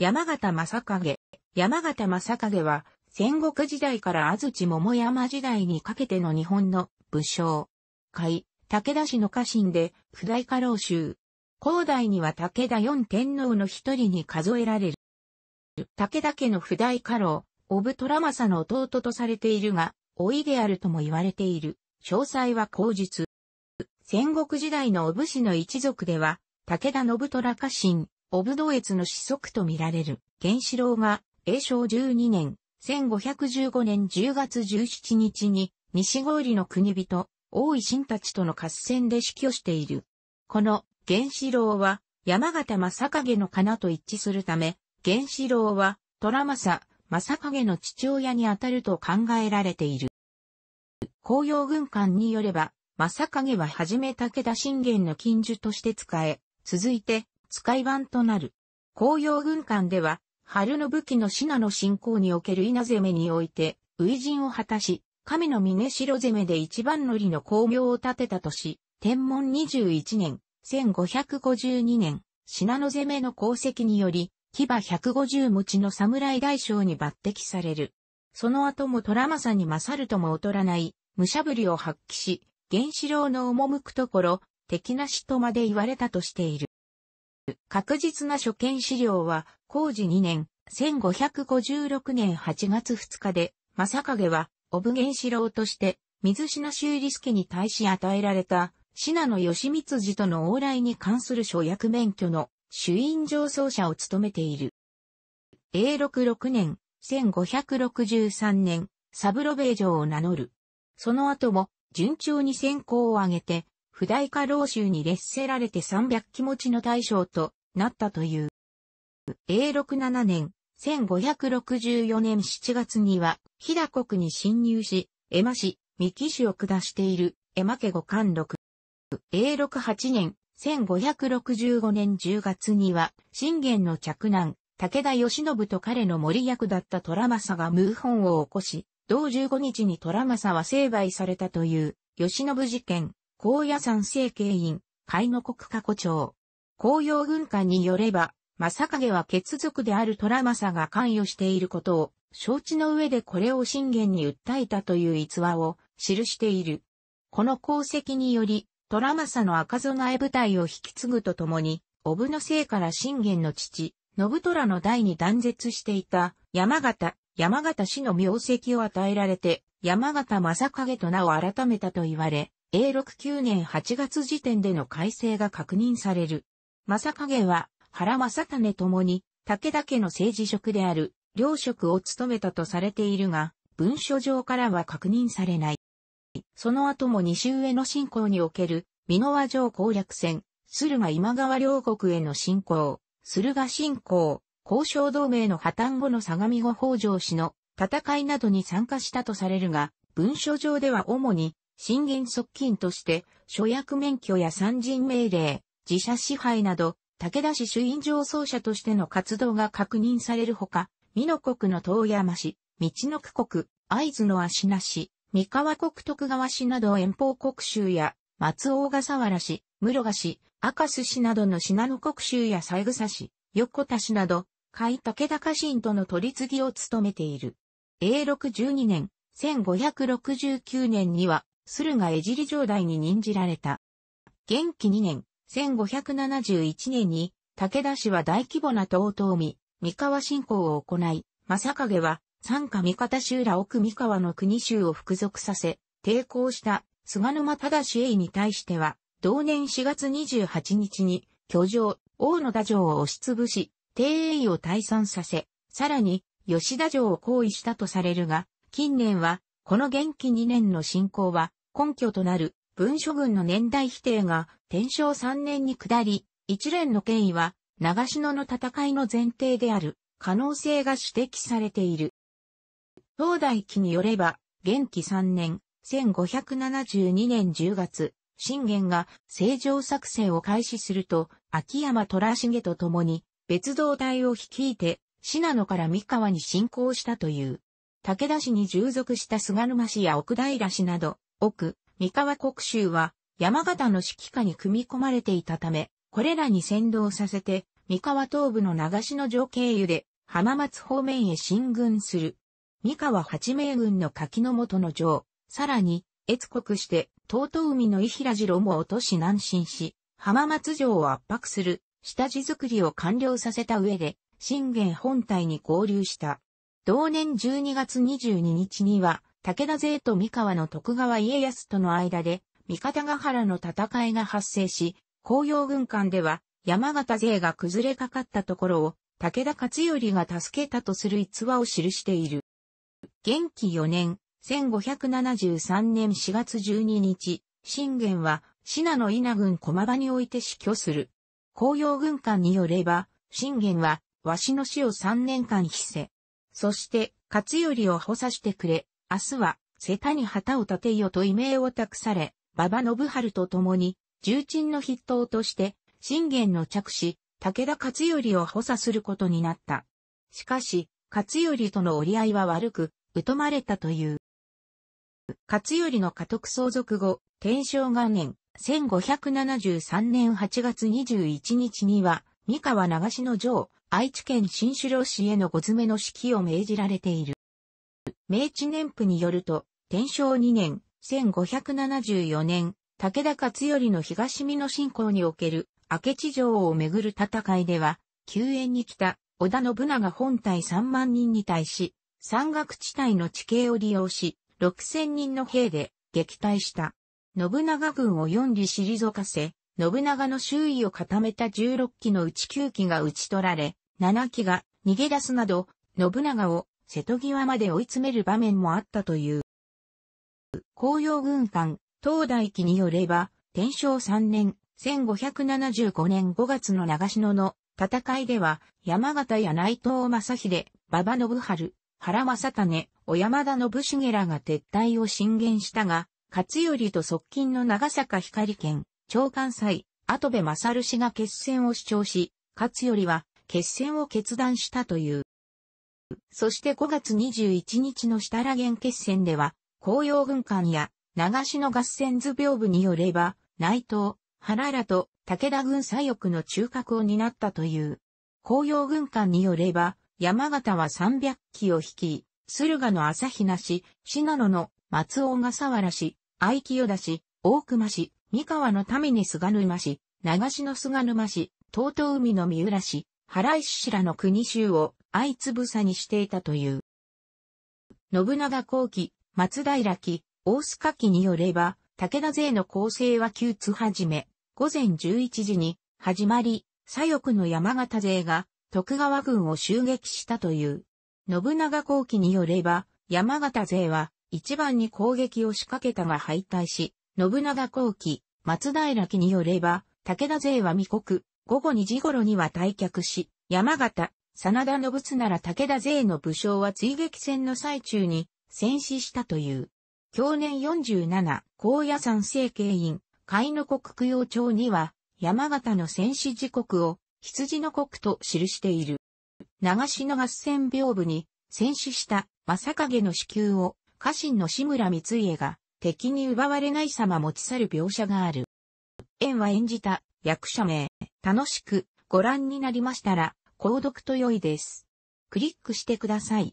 山形正影。山形正影は、戦国時代から安土桃山時代にかけての日本の武将。海、武田氏の家臣で、不代家老衆。後代には武田四天皇の一人に数えられる。武田家の不代家老、オブトラマサの弟とされているが、老いであるとも言われている。詳細は口述。戦国時代のオブ氏の一族では、武田信虎家臣、オブドエツの子息とみられる、原子郎が、永正12年、1515年10月17日に、西郡の国人、大井新たちとの合戦で死去している。この、原子郎は、山形正影のかなと一致するため、原子郎は、虎政、正影の父親にあたると考えられている。紅葉軍艦によれば、正影ははじめ武田信玄の近所として使え、続いて、使い版となる。紅葉軍艦では、春の武器の品の進行における稲攻めにおいて、初陣を果たし、神の峰城攻めで一番乗りの功名を立てたとし、天文21年、1552年、品の攻めの功績により、騎馬150持ちの侍大将に抜擢される。その後も虎政に勝るとも劣らない、武者ぶりを発揮し、原子郎の赴くところ、敵なしとまで言われたとしている。確実な所見資料は、工事2年、1556年8月2日で、正影は、オブ原子郎として、水品修理助に対し与えられた、品野義光寺との往来に関する所役免許の主因上奏者を務めている。永禄6年、1563年、サブロベー城を名乗る。その後も、順調に先行を挙げて、不代化老衆に劣せられて三百気持ちの大将となったという。永禄7年、1564年7月には、飛騨国に侵入し、江間市、三木市を下している、江間家五貫禄。永禄8年、1565年10月には、信玄の嫡男、武田義信と彼の森役だった虎政が謀反を起こし、同15日に虎政は成敗されたという、義信事件、高野山政経院、海の国過去長。紅葉軍艦によれば、正影は血族である虎政が関与していることを、承知の上でこれを信玄に訴えたという逸話を記している。この功績により、虎政の赤備え部隊を引き継ぐとともに、おぶの生から信玄の父、信虎の代に断絶していた山形、山形氏の名跡を与えられて、山形正影と名を改めたと言われ、A69 年8月時点での改正が確認される。正影は原正種ともに武田家の政治職である領職を務めたとされているが、文書上からは確認されない。その後も西上の進行における、美濃和城攻略戦、駿河今川両国への進行、駿河進行、交渉同盟の破綻後の相模後北条氏の戦いなどに参加したとされるが、文書上では主に信玄側近として、諸役免許や参人命令、自社支配など、武田市主因上奏者としての活動が確認されるほか、美濃国の遠山市、道の区国、会津の足名市、三河国徳川市など遠方国州や、松尾、笠原市、室賀市、赤須市などの信濃国州や三草市、横田市など、海武田家臣との取り次ぎを務めている。永禄12年、1569年には、駿河江尻城代に任じられた。元気2年、1571年に、武田氏は大規模な遠江、三河侵攻を行い、正影は、三下三方州ら奥三河の国衆を服属させ、抵抗した菅沼忠栄に対しては、同年4月28日に、居城、大野田城を押しつぶし、帝栄を退散させ、さらに、吉田城を行為したとされるが、近年は、この元気2年の進行は、根拠となる文書軍の年代否定が天正3年に下り、一連の権威は長篠の戦いの前提である可能性が指摘されている。東大記によれば、元気3年、1572年10月、信玄が正常作戦を開始すると、秋山虎重と共に別動隊を率いて、信濃から三河に進行したという。武田氏に従属した菅沼氏や奥平氏など、奥、三河国衆は山形の指揮下に組み込まれていたため、これらに先導させて、三河東部の長篠城経由で浜松方面へ進軍する。三河八名軍の柿の元の城、さらに、越国して、東東海の伊平次郎も落とし南進し、浜松城を圧迫する、下地作りを完了させた上で、信玄本体に合流した。同年12月22日には、武田勢と三河の徳川家康との間で、三方ヶ原の戦いが発生し、紅葉軍艦では、山形勢が崩れかかったところを、武田勝頼が助けたとする逸話を記している。元気4年、1573年4月12日、信玄は、信濃稲郡駒場において死去する。紅葉軍艦によれば、信玄は、わしの死を3年間ひせ、そして、勝頼を補佐してくれ、明日は、瀬谷に旗を立てよと異名を託され、馬場信春と共に、重鎮の筆頭として、信玄の着手、武田勝頼を補佐することになった。しかし、勝頼との折り合いは悪く、疎まれたという。勝頼の家督相続後、天正元年、1573年8月21日には、三河長篠城、愛知県新領市へのご詰めの指揮を命じられている。明治年譜によると、天正2年、1574年、武田勝頼の東美濃侵攻における明智城をめぐる戦いでは、救援に来た織田信長本体3万人に対し、山岳地帯の地形を利用し、6000人の兵で撃退した。信長軍を4里退かせ、信長の周囲を固めた16機のうち9機が討ち取られ、7機が逃げ出すなど、信長を瀬戸際まで追い詰める場面もあったという。紅葉軍艦、東大期によれば、天正3年、1575年5月の長篠の戦いでは、山形や内藤正秀、馬場信春、原正種、小山田信繁らが撤退を進言したが、勝頼と側近の長坂光圏。長官祭、後部勝氏が決戦を主張し、勝頼は決戦を決断したという。そして5月21日の下楽原決戦では、紅葉軍艦や長篠合戦図屏風によれば、内藤、原らと武田軍左翼の中核を担ったという。紅葉軍艦によれば、山形は300機を率い、駿河の朝日奈氏、信濃の松尾小笠原氏、愛清田氏、大熊氏、三河の民に菅沼氏、長篠菅沼氏、東東海の三浦氏、原石氏らの国衆を相つぶさにしていたという。信長後期、松平期、大須賀期によれば、武田勢の構成は旧津始め、午前11時に始まり、左翼の山形勢が徳川軍を襲撃したという。信長後期によれば、山形勢は一番に攻撃を仕掛けたが敗退し、信長後期、松平記によれば、武田勢は未国、午後2時頃には退却し、山形、真田信津なら武田勢の武将は追撃戦の最中に戦死したという。去年47、高野山政経院、海の国供養庁には、山形の戦死時刻を、羊の国と記している。長篠合戦屏風に、戦死した、正影の子宮を、家臣の志村光家が、敵に奪われない様持ち去る描写がある。縁は演じた役者名、楽しくご覧になりましたら、購読と良いです。クリックしてください。